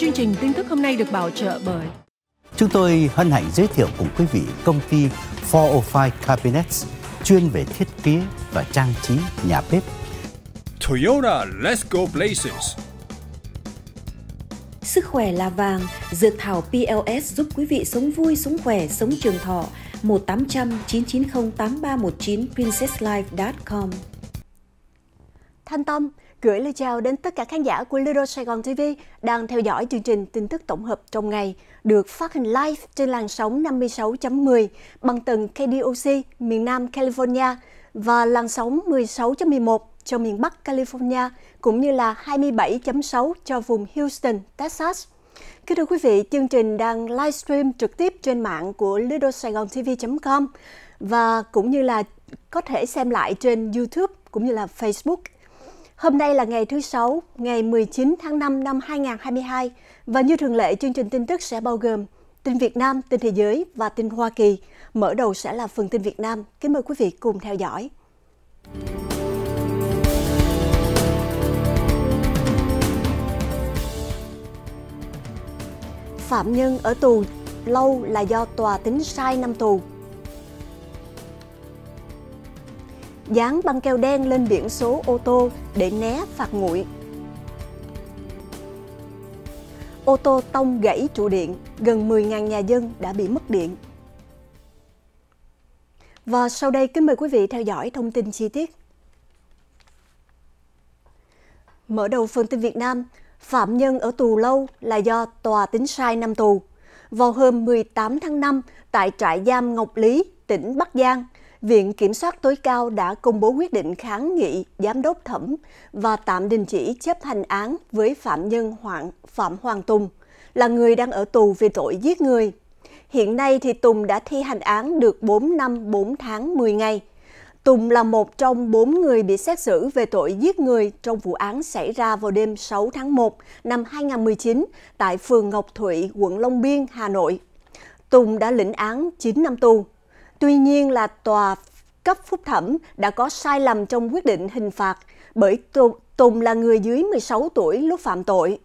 Chương trình tin tức hôm nay được bảo trợ bởi Chúng tôi hân hạnh giới thiệu cùng quý vị công ty 405 Cabinets chuyên về thiết kế và trang trí nhà bếp. Toyota Let's Go Places Sức khỏe là vàng, dược thảo PLS giúp quý vị sống vui, sống khỏe, sống trường thọ. 1800 990 8319 princesslife.com Thanh Tâm, gửi lời chào đến tất cả khán giả của Little Sài Gòn TV đang theo dõi chương trình tin tức tổng hợp trong ngày được phát hình live trên làn sóng 56.10 bằng tầng KDOC miền Nam California và làn sóng 16.11 cho miền Bắc California cũng như là 27.6 cho vùng Houston, Texas. Kính thưa quý vị, chương trình đang livestream trực tiếp trên mạng của littlesaigontv.com và cũng như là có thể xem lại trên YouTube cũng như là Facebook Hôm nay là ngày thứ Sáu, ngày 19 tháng 5 năm 2022 và như thường lệ chương trình tin tức sẽ bao gồm tin Việt Nam, tin thế giới và tin Hoa Kỳ. Mở đầu sẽ là phần tin Việt Nam. Kính mời quý vị cùng theo dõi. Phạm nhân ở tù lâu là do tòa tính sai năm tù dán băng keo đen lên biển số ô tô để né phạt nguội. Ô tô tông gãy trụ điện, gần 10.000 nhà dân đã bị mất điện. Và sau đây kính mời quý vị theo dõi thông tin chi tiết. Mở đầu phần tin Việt Nam, phạm nhân ở tù lâu là do tòa tính sai năm tù. Vào hôm 18 tháng 5, tại trại giam Ngọc Lý, tỉnh Bắc Giang – Viện Kiểm soát tối cao đã công bố quyết định kháng nghị giám đốc thẩm và tạm đình chỉ chấp hành án với phạm nhân Hoàng, Phạm Hoàng Tùng, là người đang ở tù vì tội giết người. Hiện nay thì Tùng đã thi hành án được 4 năm 4 tháng 10 ngày. Tùng là một trong bốn người bị xét xử về tội giết người trong vụ án xảy ra vào đêm 6 tháng 1 năm 2019 tại phường Ngọc Thụy, quận Long Biên, Hà Nội. Tùng đã lĩnh án 9 năm tù. Tuy nhiên là tòa cấp phúc thẩm đã có sai lầm trong quyết định hình phạt bởi Tùng là người dưới 16 tuổi lúc phạm tội.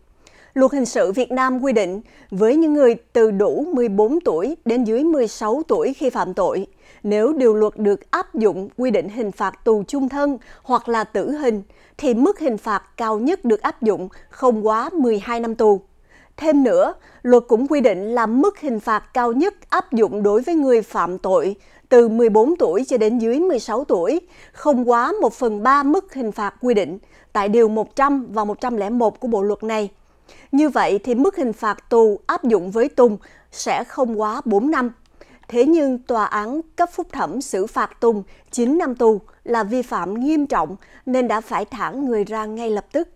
Luật hình sự Việt Nam quy định với những người từ đủ 14 tuổi đến dưới 16 tuổi khi phạm tội, nếu điều luật được áp dụng quy định hình phạt tù chung thân hoặc là tử hình thì mức hình phạt cao nhất được áp dụng không quá 12 năm tù. Thêm nữa, luật cũng quy định là mức hình phạt cao nhất áp dụng đối với người phạm tội từ 14 tuổi cho đến dưới 16 tuổi, không quá 1 phần 3 mức hình phạt quy định tại Điều 100 và 101 của Bộ Luật này. Như vậy thì mức hình phạt tù áp dụng với Tùng sẽ không quá 4 năm. Thế nhưng tòa án cấp phúc thẩm xử phạt Tùng 9 năm tù là vi phạm nghiêm trọng nên đã phải thả người ra ngay lập tức.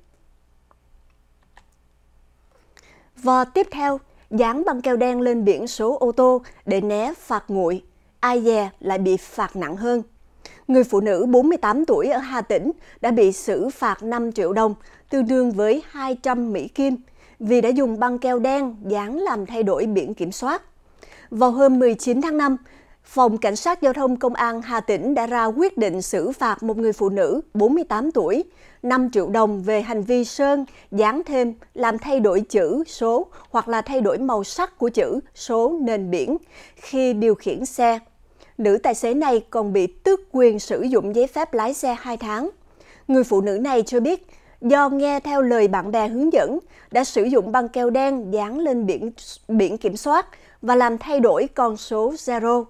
Và tiếp theo, dán băng keo đen lên biển số ô tô để né phạt nguội. Ai dè lại bị phạt nặng hơn. Người phụ nữ 48 tuổi ở Hà Tĩnh đã bị xử phạt 5 triệu đồng, tương đương với 200 Mỹ Kim, vì đã dùng băng keo đen dán làm thay đổi biển kiểm soát. Vào hôm 19 tháng 5, Phòng Cảnh sát Giao thông Công an Hà Tĩnh đã ra quyết định xử phạt một người phụ nữ 48 tuổi 5 triệu đồng về hành vi sơn, dán thêm, làm thay đổi chữ, số hoặc là thay đổi màu sắc của chữ, số nền biển khi điều khiển xe. Nữ tài xế này còn bị tước quyền sử dụng giấy phép lái xe 2 tháng. Người phụ nữ này cho biết do nghe theo lời bạn bè hướng dẫn đã sử dụng băng keo đen dán lên biển biển kiểm soát và làm thay đổi con số 0.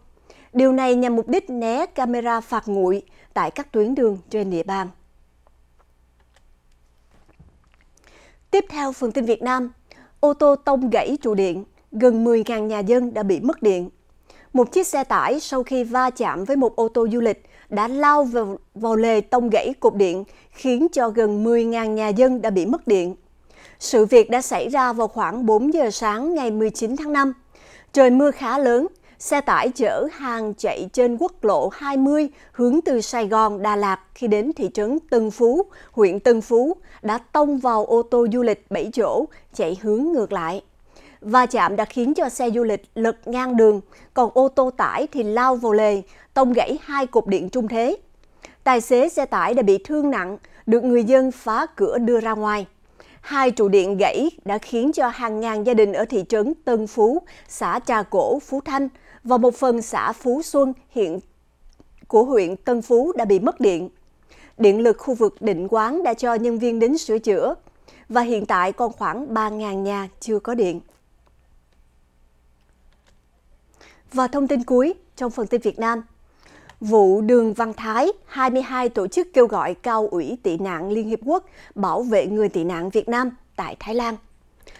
Điều này nhằm mục đích né camera phạt nguội tại các tuyến đường trên địa bàn. Tiếp theo, phần tin Việt Nam, ô tô tông gãy trụ điện, gần 10.000 nhà dân đã bị mất điện. Một chiếc xe tải sau khi va chạm với một ô tô du lịch đã lao vào, vào lề tông gãy cột điện, khiến cho gần 10.000 nhà dân đã bị mất điện. Sự việc đã xảy ra vào khoảng 4 giờ sáng ngày 19 tháng 5. Trời mưa khá lớn Xe tải chở hàng chạy trên quốc lộ 20 hướng từ Sài Gòn, Đà Lạt khi đến thị trấn Tân Phú, huyện Tân Phú đã tông vào ô tô du lịch 7 chỗ chạy hướng ngược lại. Va chạm đã khiến cho xe du lịch lật ngang đường, còn ô tô tải thì lao vào lề, tông gãy hai cột điện trung thế. Tài xế xe tải đã bị thương nặng, được người dân phá cửa đưa ra ngoài hai trụ điện gãy đã khiến cho hàng ngàn gia đình ở thị trấn Tân Phú, xã Trà Cổ, Phú Thanh và một phần xã Phú Xuân hiện của huyện Tân Phú đã bị mất điện. Điện lực khu vực định quán đã cho nhân viên đến sửa chữa và hiện tại còn khoảng 3.000 nhà chưa có điện. Và thông tin cuối trong phần tin Việt Nam. Vụ Đường Văn Thái, 22 tổ chức kêu gọi cao ủy tị nạn Liên Hiệp Quốc bảo vệ người tị nạn Việt Nam tại Thái Lan.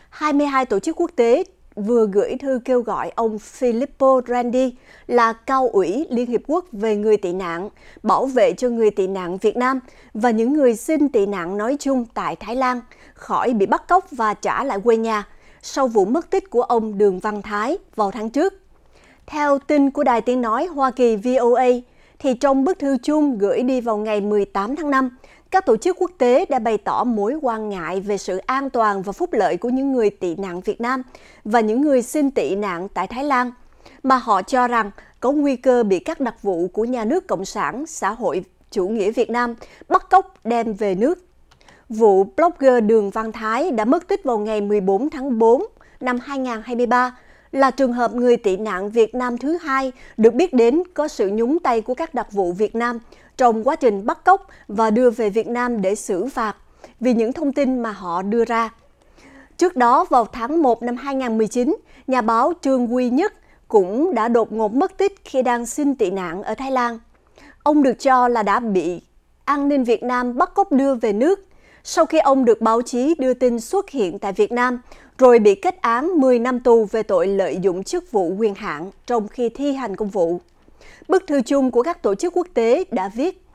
22 tổ chức quốc tế vừa gửi thư kêu gọi ông Filippo Grandi là cao ủy Liên Hiệp Quốc về người tị nạn, bảo vệ cho người tị nạn Việt Nam và những người xin tị nạn nói chung tại Thái Lan khỏi bị bắt cóc và trả lại quê nhà sau vụ mất tích của ông Đường Văn Thái vào tháng trước. Theo tin của Đài Tiếng Nói Hoa Kỳ VOA, thì trong bức thư chung gửi đi vào ngày 18 tháng 5, các tổ chức quốc tế đã bày tỏ mối quan ngại về sự an toàn và phúc lợi của những người tị nạn Việt Nam và những người xin tị nạn tại Thái Lan, mà họ cho rằng có nguy cơ bị các đặc vụ của nhà nước Cộng sản xã hội chủ nghĩa Việt Nam bắt cóc đem về nước. Vụ blogger Đường Văn Thái đã mất tích vào ngày 14 tháng 4 năm 2023 là trường hợp người tị nạn Việt Nam thứ hai được biết đến có sự nhúng tay của các đặc vụ Việt Nam trong quá trình bắt cóc và đưa về Việt Nam để xử phạt vì những thông tin mà họ đưa ra. Trước đó vào tháng 1 năm 2019, nhà báo Trương Quy Nhất cũng đã đột ngột mất tích khi đang xin tị nạn ở Thái Lan. Ông được cho là đã bị an ninh Việt Nam bắt cóc đưa về nước sau khi ông được báo chí đưa tin xuất hiện tại Việt Nam, rồi bị kết án 10 năm tù về tội lợi dụng chức vụ quyền hạn trong khi thi hành công vụ. Bức thư chung của các tổ chức quốc tế đã viết,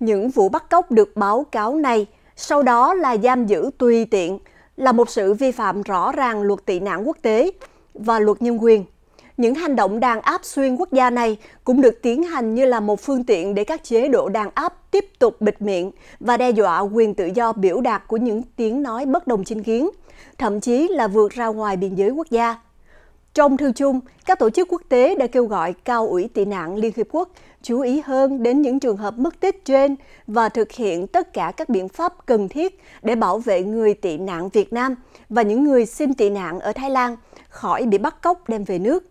những vụ bắt cóc được báo cáo này, sau đó là giam giữ tùy tiện, là một sự vi phạm rõ ràng luật tị nạn quốc tế và luật nhân quyền những hành động đàn áp xuyên quốc gia này cũng được tiến hành như là một phương tiện để các chế độ đàn áp tiếp tục bịt miệng và đe dọa quyền tự do biểu đạt của những tiếng nói bất đồng chính kiến, thậm chí là vượt ra ngoài biên giới quốc gia. Trong thư chung, các tổ chức quốc tế đã kêu gọi cao ủy tị nạn Liên Hiệp Quốc chú ý hơn đến những trường hợp mất tích trên và thực hiện tất cả các biện pháp cần thiết để bảo vệ người tị nạn Việt Nam và những người xin tị nạn ở Thái Lan khỏi bị bắt cóc đem về nước.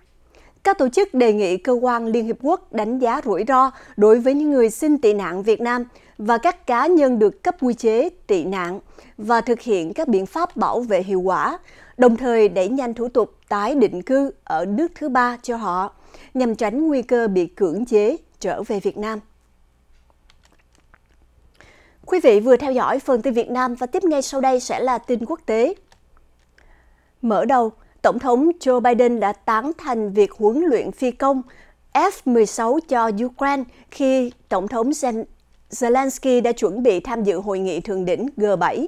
Các tổ chức đề nghị cơ quan Liên Hiệp Quốc đánh giá rủi ro đối với những người xin tị nạn Việt Nam và các cá nhân được cấp quy chế tị nạn và thực hiện các biện pháp bảo vệ hiệu quả, đồng thời đẩy nhanh thủ tục tái định cư ở nước thứ ba cho họ, nhằm tránh nguy cơ bị cưỡng chế trở về Việt Nam. Quý vị vừa theo dõi phần tin Việt Nam và tiếp ngay sau đây sẽ là tin quốc tế. Mở đầu, Tổng thống Joe Biden đã tán thành việc huấn luyện phi công F-16 cho Ukraine khi Tổng thống Zelensky đã chuẩn bị tham dự hội nghị thượng đỉnh G7.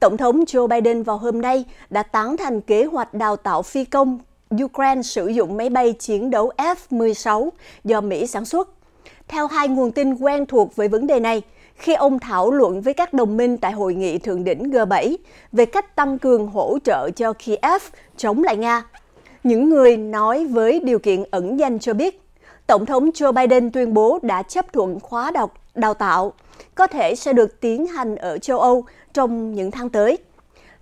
Tổng thống Joe Biden vào hôm nay đã tán thành kế hoạch đào tạo phi công Ukraine sử dụng máy bay chiến đấu F-16 do Mỹ sản xuất. Theo hai nguồn tin quen thuộc với vấn đề này, khi ông thảo luận với các đồng minh tại hội nghị thượng đỉnh G7 về cách tăng cường hỗ trợ cho Kiev chống lại Nga. Những người nói với điều kiện ẩn danh cho biết, Tổng thống Joe Biden tuyên bố đã chấp thuận khóa đào, đào tạo, có thể sẽ được tiến hành ở châu Âu trong những tháng tới.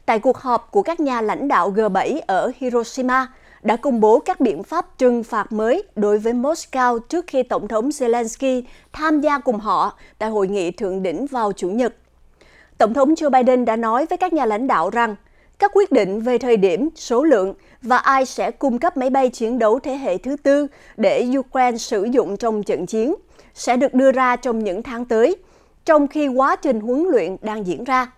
Tại cuộc họp của các nhà lãnh đạo G7 ở Hiroshima, đã công bố các biện pháp trừng phạt mới đối với Moscow trước khi Tổng thống Zelensky tham gia cùng họ tại hội nghị thượng đỉnh vào Chủ nhật. Tổng thống Joe Biden đã nói với các nhà lãnh đạo rằng các quyết định về thời điểm, số lượng và ai sẽ cung cấp máy bay chiến đấu thế hệ thứ tư để Ukraine sử dụng trong trận chiến sẽ được đưa ra trong những tháng tới, trong khi quá trình huấn luyện đang diễn ra.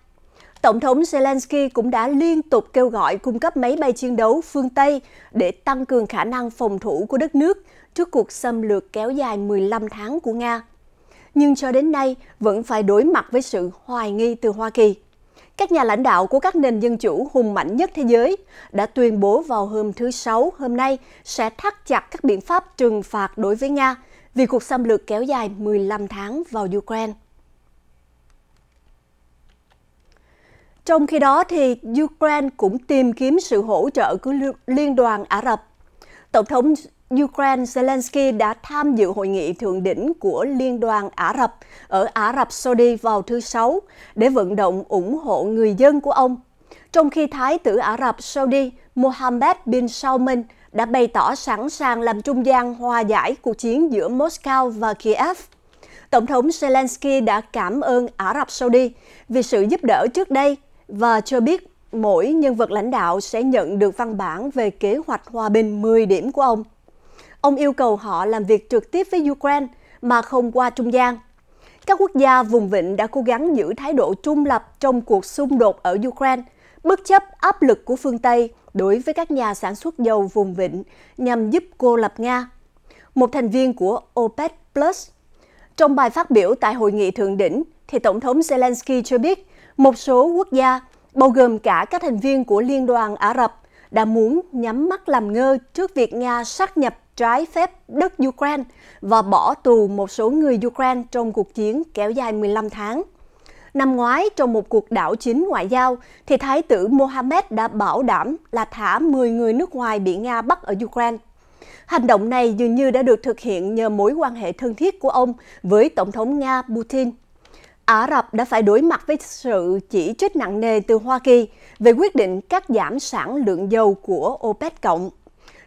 Tổng thống Zelensky cũng đã liên tục kêu gọi cung cấp máy bay chiến đấu phương Tây để tăng cường khả năng phòng thủ của đất nước trước cuộc xâm lược kéo dài 15 tháng của Nga. Nhưng cho đến nay vẫn phải đối mặt với sự hoài nghi từ Hoa Kỳ. Các nhà lãnh đạo của các nền dân chủ hùng mạnh nhất thế giới đã tuyên bố vào hôm thứ Sáu hôm nay sẽ thắt chặt các biện pháp trừng phạt đối với Nga vì cuộc xâm lược kéo dài 15 tháng vào Ukraine. Trong khi đó thì Ukraine cũng tìm kiếm sự hỗ trợ của Liên đoàn Ả Rập. Tổng thống Ukraine Zelensky đã tham dự hội nghị thượng đỉnh của Liên đoàn Ả Rập ở Ả Rập Saudi vào thứ Sáu để vận động ủng hộ người dân của ông. Trong khi Thái tử Ả Rập Saudi Mohammed bin Salman đã bày tỏ sẵn sàng làm trung gian hòa giải cuộc chiến giữa Moscow và Kiev. Tổng thống Zelensky đã cảm ơn Ả Rập Saudi vì sự giúp đỡ trước đây và cho biết mỗi nhân vật lãnh đạo sẽ nhận được văn bản về kế hoạch hòa bình 10 điểm của ông. Ông yêu cầu họ làm việc trực tiếp với Ukraine mà không qua trung gian. Các quốc gia vùng vịnh đã cố gắng giữ thái độ trung lập trong cuộc xung đột ở Ukraine, bất chấp áp lực của phương Tây đối với các nhà sản xuất dầu vùng vịnh nhằm giúp cô lập Nga, một thành viên của OPEC Plus. Trong bài phát biểu tại hội nghị thượng đỉnh, thì Tổng thống Zelensky cho biết một số quốc gia, bao gồm cả các thành viên của Liên đoàn Ả Rập, đã muốn nhắm mắt làm ngơ trước việc Nga sát nhập trái phép đất Ukraine và bỏ tù một số người Ukraine trong cuộc chiến kéo dài 15 tháng. Năm ngoái, trong một cuộc đảo chính ngoại giao, thì Thái tử Mohammed đã bảo đảm là thả 10 người nước ngoài bị Nga bắt ở Ukraine. Hành động này dường như đã được thực hiện nhờ mối quan hệ thân thiết của ông với Tổng thống Nga Putin. Ả Rập đã phải đối mặt với sự chỉ trích nặng nề từ Hoa Kỳ về quyết định cắt giảm sản lượng dầu của OPEC cộng,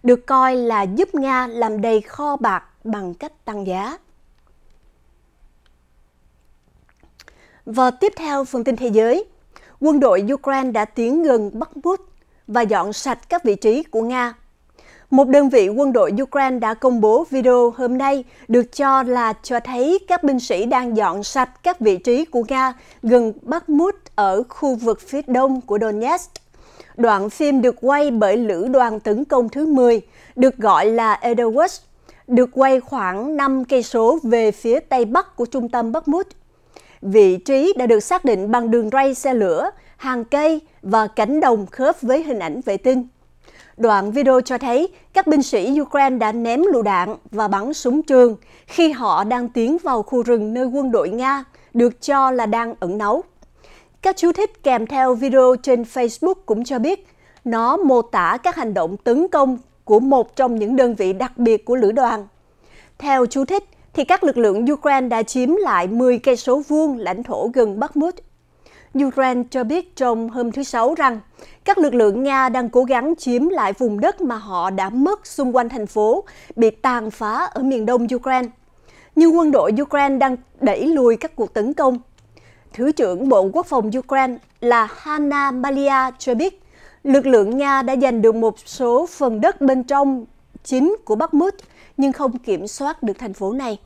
được coi là giúp Nga làm đầy kho bạc bằng cách tăng giá. Và tiếp theo phần tin thế giới, quân đội Ukraine đã tiến gần Bakhmut và dọn sạch các vị trí của Nga một đơn vị quân đội Ukraine đã công bố video hôm nay được cho là cho thấy các binh sĩ đang dọn sạch các vị trí của Nga gần Bakhmut ở khu vực phía đông của Donetsk. Đoạn phim được quay bởi lữ đoàn tấn công thứ 10, được gọi là Edelweiss, được quay khoảng 5 cây số về phía tây bắc của trung tâm Bakhmut. Vị trí đã được xác định bằng đường ray xe lửa, hàng cây và cánh đồng khớp với hình ảnh vệ tinh. Đoạn video cho thấy các binh sĩ Ukraine đã ném lựu đạn và bắn súng trường khi họ đang tiến vào khu rừng nơi quân đội Nga được cho là đang ẩn náu. Các chú thích kèm theo video trên Facebook cũng cho biết nó mô tả các hành động tấn công của một trong những đơn vị đặc biệt của lữ đoàn. Theo chú thích, thì các lực lượng Ukraine đã chiếm lại 10 cây số vuông lãnh thổ gần Bakhmut Ukraine cho biết trong hôm thứ Sáu rằng các lực lượng Nga đang cố gắng chiếm lại vùng đất mà họ đã mất xung quanh thành phố bị tàn phá ở miền đông Ukraine. Nhưng quân đội Ukraine đang đẩy lùi các cuộc tấn công. Thứ trưởng Bộ Quốc phòng Ukraine là Hanna Malia cho biết lực lượng Nga đã giành được một số phần đất bên trong chính của Bakhmut nhưng không kiểm soát được thành phố này.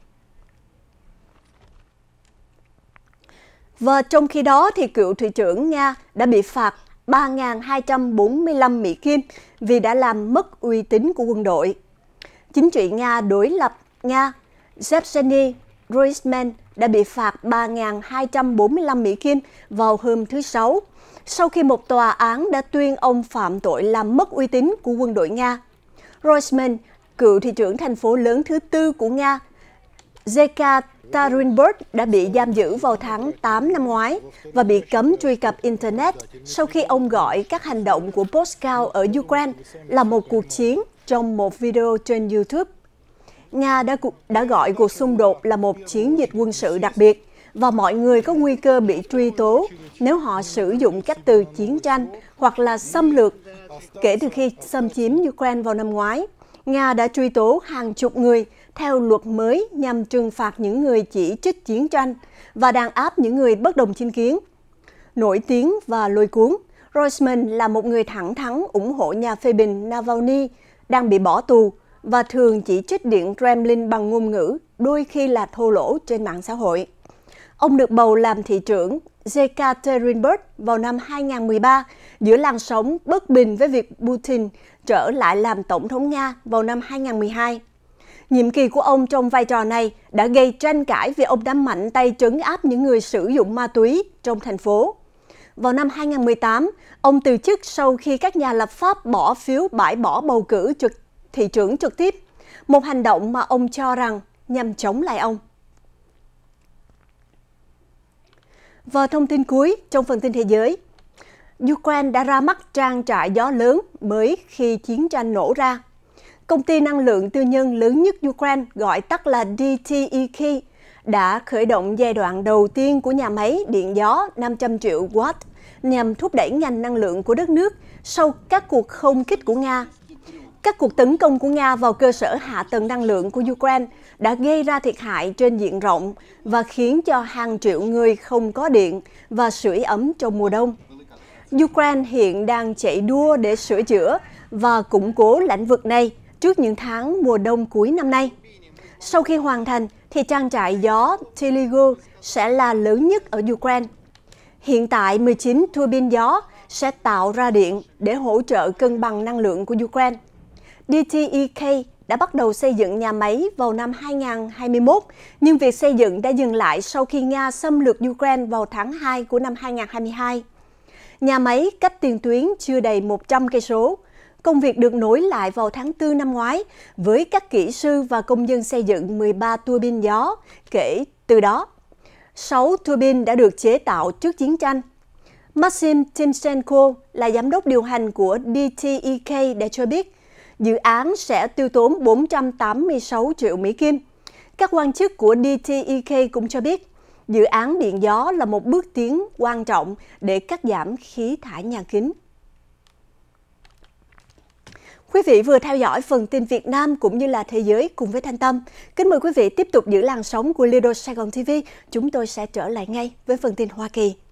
Và trong khi đó thì cựu thị trưởng Nga đã bị phạt 3.245 Mỹ Kim vì đã làm mất uy tín của quân đội. Chính trị Nga đối lập Nga Zebzheny Roisman đã bị phạt 3.245 Mỹ Kim vào hôm thứ Sáu, sau khi một tòa án đã tuyên ông phạm tội làm mất uy tín của quân đội Nga. Roisman, cựu thị trưởng thành phố lớn thứ tư của Nga, Zeka Tarunberg đã bị giam giữ vào tháng 8 năm ngoái và bị cấm truy cập Internet sau khi ông gọi các hành động của Moscow ở Ukraine là một cuộc chiến trong một video trên YouTube. Nga đã, đã gọi cuộc xung đột là một chiến dịch quân sự đặc biệt và mọi người có nguy cơ bị truy tố nếu họ sử dụng các từ chiến tranh hoặc là xâm lược. Kể từ khi xâm chiếm Ukraine vào năm ngoái, Nga đã truy tố hàng chục người theo luật mới nhằm trừng phạt những người chỉ trích chiến tranh và đàn áp những người bất đồng chính kiến. Nổi tiếng và lôi cuốn, Rosman là một người thẳng thắn ủng hộ nhà phê bình Navalny đang bị bỏ tù và thường chỉ trích Điện Kremlin bằng ngôn ngữ, đôi khi là thô lỗ trên mạng xã hội. Ông được bầu làm thị trưởng Yekaterinburg vào năm 2013 giữa làn sóng bất bình với việc Putin trở lại làm tổng thống Nga vào năm 2012. Nhiệm kỳ của ông trong vai trò này đã gây tranh cãi vì ông đã mạnh tay trấn áp những người sử dụng ma túy trong thành phố. Vào năm 2018, ông từ chức sau khi các nhà lập pháp bỏ phiếu bãi bỏ bầu cử trực thị trưởng trực tiếp, một hành động mà ông cho rằng nhằm chống lại ông. Và thông tin cuối trong phần tin thế giới, Ukraine đã ra mắt trang trại gió lớn mới khi chiến tranh nổ ra công ty năng lượng tư nhân lớn nhất Ukraine gọi tắt là DTEK đã khởi động giai đoạn đầu tiên của nhà máy điện gió 500 triệu watt nhằm thúc đẩy ngành năng lượng của đất nước sau các cuộc không kích của Nga. Các cuộc tấn công của Nga vào cơ sở hạ tầng năng lượng của Ukraine đã gây ra thiệt hại trên diện rộng và khiến cho hàng triệu người không có điện và sưởi ấm trong mùa đông. Ukraine hiện đang chạy đua để sửa chữa và củng cố lãnh vực này trước những tháng mùa đông cuối năm nay. Sau khi hoàn thành, thì trang trại gió Tiligu sẽ là lớn nhất ở Ukraine. Hiện tại, 19 tua bin gió sẽ tạo ra điện để hỗ trợ cân bằng năng lượng của Ukraine. DTEK đã bắt đầu xây dựng nhà máy vào năm 2021, nhưng việc xây dựng đã dừng lại sau khi Nga xâm lược Ukraine vào tháng 2 của năm 2022. Nhà máy cách tiền tuyến chưa đầy 100 cây số, Công việc được nối lại vào tháng 4 năm ngoái với các kỹ sư và công nhân xây dựng 13 tua bin gió kể từ đó. 6 tua bin đã được chế tạo trước chiến tranh. Maxim Tinsenko là giám đốc điều hành của DTEK đã cho biết dự án sẽ tiêu tốn 486 triệu Mỹ Kim. Các quan chức của DTEK cũng cho biết dự án điện gió là một bước tiến quan trọng để cắt giảm khí thải nhà kính. Quý vị vừa theo dõi phần tin Việt Nam cũng như là thế giới cùng với Thanh Tâm. Kính mời quý vị tiếp tục giữ làn sóng của Lido Saigon TV. Chúng tôi sẽ trở lại ngay với phần tin Hoa Kỳ.